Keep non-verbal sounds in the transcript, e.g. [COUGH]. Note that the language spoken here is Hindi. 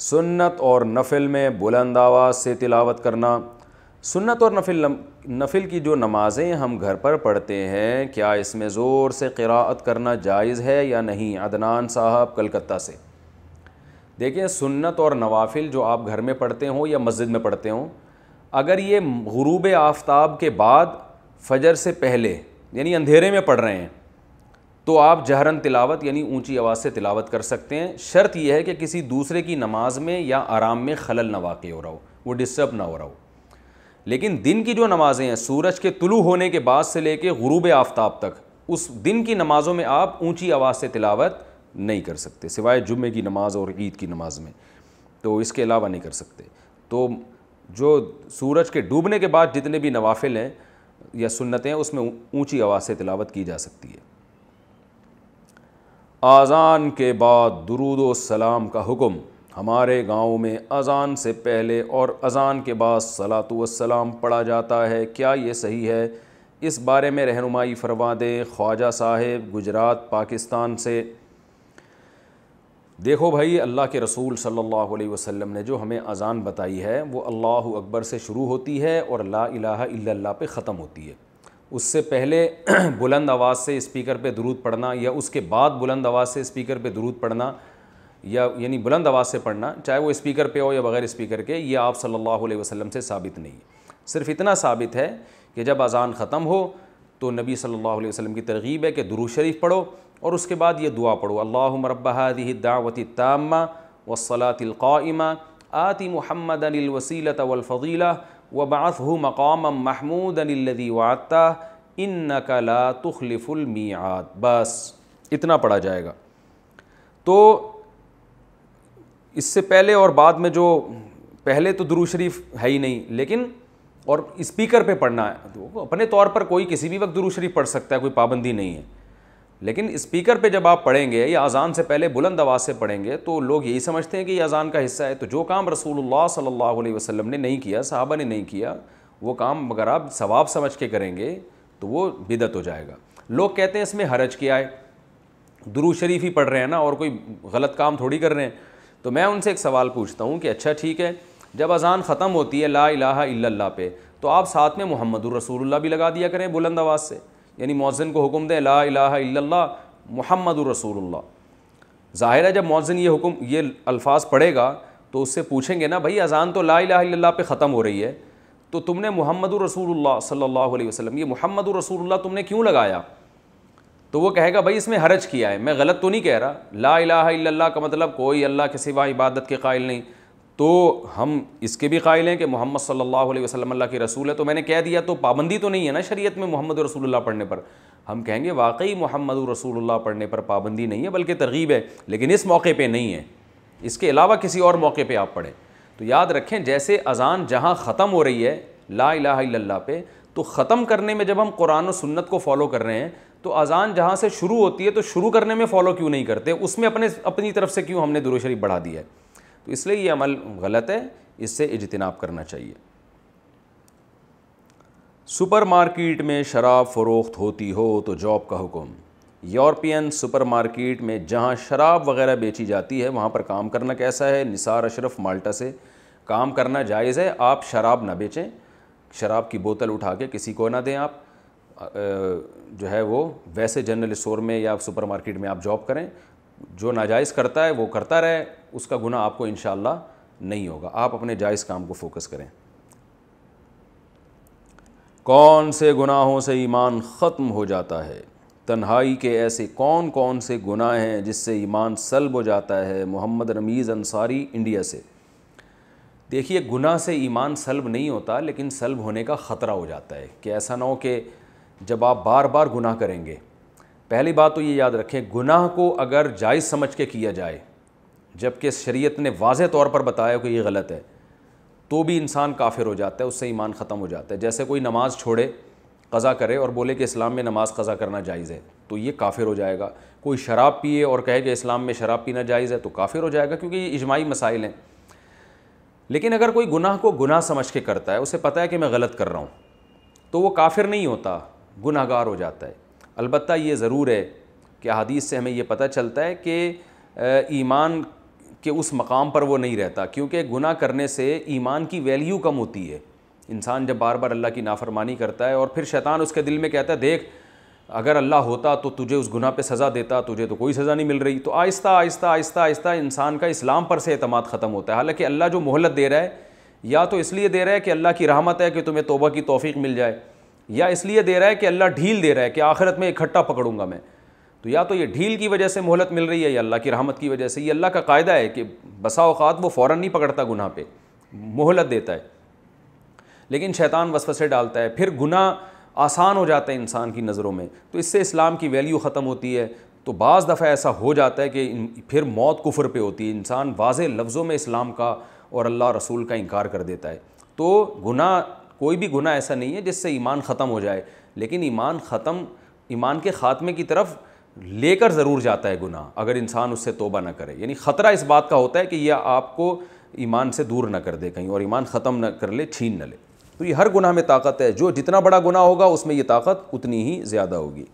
सुन्नत और नफिल में बुलंद आवाज़ से तिलावत करना सुन्नत और नफिल नफिल की जो नमाज़ें हम घर पर पढ़ते हैं क्या इसमें ज़ोर से क़राअत करना जायज़ है या नहीं अदनान साहब कलकत्ता से देखिए सुन्नत और नवाफिल जो आप घर में पढ़ते हों या मस्जिद में पढ़ते हों अगर ये गुरूब आफ्ताब के बाद फजर से पहले यानी अंधेरे में पढ़ रहे हैं तो आप जहरन तिलावत यानी ऊंची आवाज़ से तिलावत कर सकते हैं शर्त यह है कि किसी दूसरे की नमाज में या आराम में खलल ना वाक़ हो रहा हो वो डिस्टर्ब ना हो रहा हो लेकिन दिन की जो नमाज़ें हैं सूरज के तुलू होने के बाद से लेके गुरूब आफ्ताब तक उस दिन की नमाज़ों में आप ऊंची आवाज़ से तिलावत नहीं कर सकते सिवाय जुम्मे की नमाज़ और ईद की नमाज़ में तो इसके अलावा नहीं कर सकते तो जो सूरज के डूबने के बाद जितने भी नवाफिल हैं या सुन्नतें हैं उसमें ऊंची आवाज़ से तिलावत की जा सकती है आज़ान के बाद दरूद सलाम का हुक्म हमारे गाँव में अजान से पहले और अजान के बाद सलातम पढ़ा जाता है क्या ये सही है इस बारे में रहनुमाई फरमा दें ख्वाजा साहेब गुजरात पाकिस्तान से देखो भाई अल्लाह के रसूल सल्लल्लाहु अलैहि वसल्लम ने जो हमें अजान बताई है वो अल्लाह अकबर से शुरू होती है और ला इलाहा इल्लल्लाह पे ख़त्म होती है उससे पहले [CLEARS THROAT] बुलंद आवाज़ से स्पीकर पे दुरूद पढ़ना या उसके बाद बुलंद आवाज़ से स्पीकर पे दुरूद पढ़ना या यानी बुलंद आवाज़ से पढ़ना चाहे वो स्पीकर पे हो या बग़ैर स्पीकर के ये आप सल्लल्लाहु अलैहि वसल्लम से साबित नहीं सिर्फ इतना साबित है कि जब अज़ान ख़त्म हो तो नबी सल्लल्लाहु अलैहि वसल्लम की तरगीब है कि दुरू शरीफ पढ़ो और उसके बाद ये दुआ पढ़ो अल्लाह मरबादी दावत तामा वसलातिलक़ाइमा आती मुहम्मद वसीलत वलफ़ीला व वबास हु मकाम महमूद अनदी वाता इन नकला तुखलफुलमियात बस इतना पढ़ा जाएगा तो इससे पहले और बाद में जो पहले तो दुरू शरीफ है ही नहीं लेकिन और इस्पीकर पर पढ़ना है तो अपने तौर पर कोई किसी भी वक्त दुरू शरीफ पढ़ सकता है कोई पाबंदी नहीं है लेकिन स्पीकर पे जब आप पढ़ेंगे या अज़ान से पहले बुलंद आवाज़ से पढ़ेंगे तो लोग यही समझते हैं कि ये अज़ान का हिस्सा है तो जो काम रसूलुल्लाह सल्लल्लाहु अलैहि वसल्लम ने नहीं किया साहबा ने नहीं किया वो काम अगर आप सवाब समझ के करेंगे तो वो बिदत हो जाएगा लोग कहते हैं इसमें हरज किया है दुरू शरीफ ही पढ़ रहे हैं ना और कोई गलत काम थोड़ी कर रहे हैं तो मैं उनसे एक सवाल पूछता हूँ कि अच्छा ठीक है जब अज़ान ख़त्म होती है ला इलाहा इल्लल्लाह पे तो आप साथ में मोहम्मद रसूलुल्लाह भी लगा दिया करें बुलंद आवाज़ से यानी मौज़िन को हुक्म दें ला इला महमद रसूलुल्लाह ज़ाहिर है जब मौज़िन ये हुक्म ये अल्फाज पढ़ेगा तो उससे पूछेंगे ना भाई अजान तो ला इला पे ख़त्म हो रही है तो तुमने मोहम्मद रसूलुल्लाह सल्लल्लाहु अलैहि वसल्लम ये मोहम्मद रसूलुल्लाह तुमने क्यों लगाया तो वो कहेगा भाई इसमें हरज किया है मैं गलत तो नहीं कह रहा ला इला का मतलब कोई अल्लाह के सिवा इबादत के कायल नहीं तो हम इसके भी कायल हैं कि मोहम्मद सल्लल्लाहु अलैहि वसल्लम अल्लाह के रसूल है तो मैंने कह दिया तो पाबंदी तो नहीं है ना शरीयत में मोहम्मद रसूलुल्लाह पढ़ने पर हम कहेंगे वाकई मोहम्मद रसूलुल्लाह पढ़ने पर पाबंदी नहीं है बल्कि तरगीब है लेकिन इस मौके पर नहीं है इसके अलावा किसी और मौके पर आप पढ़ें तो याद रखें जैसे अजान जहाँ ख़त्म हो रही है ला लाला पे तो ख़त्म करने में जब हम कुरान और सुन्नत को फॉलो कर रहे हैं तो अजान जहाँ से शुरू होती है तो शुरू करने में फ़ॉलो क्यों नहीं करते उसमें अपने अपनी तरफ से क्यों हमने दुरुशरी बढ़ा दी है तो इसलिए ये अमल गलत है इससे इजतनाब करना चाहिए सुपरमार्केट में शराब फ़रोख्त होती हो तो जॉब का हुक्म यूरोपियन सुपरमार्केट में जहां शराब वगैरह बेची जाती है वहां पर काम करना कैसा है निसार अशरफ माल्टा से काम करना जायज़ है आप शराब ना बेचें शराब की बोतल उठा के किसी को ना दें आप जो है वो वैसे जनरल स्टोर में या सुपरमार्केट में आप जॉब करें जो नाजायज़ करता है वो करता रहे उसका गुना आपको इन शाला नहीं होगा आप अपने जायज़ काम को फोकस करें कौन से गुनाहों से ईमान ख़त्म हो जाता है तन्हाई के ऐसे कौन कौन से गुनाह हैं जिससे ईमान सल्ब हो जाता है मोहम्मद रमीज़ अंसारी इंडिया से देखिए गुनाह से ईमान सल्ब नहीं होता लेकिन सल्ब होने का ख़तरा हो जाता है कि ऐसा ना हो कि जब आप बार बार गुनाह करेंगे पहली बात तो ये याद रखें गुनाह को अगर जायज़ समझ के किया जाए जबकि शरीयत ने वाज तौर पर बताया कि ये गलत है तो भी इंसान काफिर हो जाता है उससे ईमान ख़त्म हो जाता है जैसे कोई नमाज़ छोड़े कज़ा करे और बोले कि इस्लाम में नमाज़ कज़ा करना जायज़ है तो ये काफिर हो जाएगा कोई शराब पिए और कहे कि इस्लाम में शराब पीना जायज़ है तो काफिर हो जाएगा क्योंकि ये इजमाही मसाइल हैं लेकिन अगर कोई गुनाह को गुनाह समझ के करता है उसे पता है कि मैं गलत कर रहा हूँ तो वो काफिर नहीं होता गुनाहगार हो जाता है अलबत् ये ज़रूर है कि अदीस से हमें ये पता चलता है कि ईमान के उस मकाम पर वो नहीं रहता क्योंकि गुना करने से ईमान की वैल्यू कम होती है इंसान जब बार बार अल्लाह की नाफरमानी करता है और फिर शैतान उसके दिल में कहता है देख अगर अल्लाह होता तो तुझे उस गुना पे सज़ा देता तुझे तो कोई सज़ा नहीं मिल रही तो आहिस्ता आहिस्ता आहिस्ता आहिस्ता इंसान का इस्लाम पर से अतमाद ख़त्म होता है हालाँकि अल्लाह जो मोहलत दे रहा है या तो इसलिए दे रहा है कि अल्लाह की रहमत है कि तुम्हें तोबा की तोफ़ी मिल जाए या इसलिए दे रहा है कि अल्लाह ढील दे रहा है कि आखिरत में इकट्ठा पकड़ूंगा मैं तो या तो ये ढील की वजह से मोहलत मिल रही है या अल्लाह की रहमत की वजह से ये अल्लाह का कायदा है कि बसा अवत वो फ़ौर नहीं पकड़ता गुनाह पे मोहलत देता है लेकिन शैतान वसवसे डालता है फिर गुनाह आसान हो जाता है इंसान की नज़रों में तो इससे इस्लाम की वैल्यू ख़त्म होती है तो बज़ दफ़ा ऐसा हो जाता है कि फिर मौत कुफर पे होती है इंसान वाज लफ्ज़ों में इस्लाम का और अल्लाह रसूल का इनकार कर देता है तो गुनाह कोई भी गुना ऐसा नहीं है जिससे ईमान ख़त्म हो जाए लेकिन ईमान ख़त्म ईमान के ख़ात्मे की तरफ लेकर ज़रूर जाता है गुना अगर इंसान उससे तोबा ना करे यानी ख़तरा इस बात का होता है कि यह आपको ईमान से दूर ना कर दे कहीं और ईमान ख़त्म ना कर ले छीन ना ले तो ये हर गुना में ताकत है जो जितना बड़ा गुना होगा उसमें ये ताकत उतनी ही ज़्यादा होगी